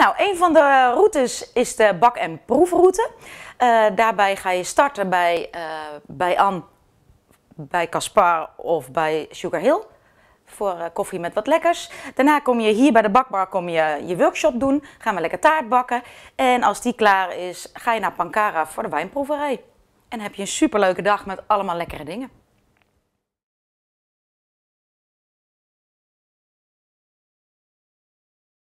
Nou, een van de routes is de bak- en proefroute. Eh, daarbij ga je starten bij, eh, bij Anne, bij Caspar of bij Sugar Hill voor eh, koffie met wat lekkers. Daarna kom je hier bij de bakbar kom je, je workshop doen, gaan we lekker taart bakken. En als die klaar is, ga je naar Pancara voor de wijnproeverij. En heb je een superleuke dag met allemaal lekkere dingen.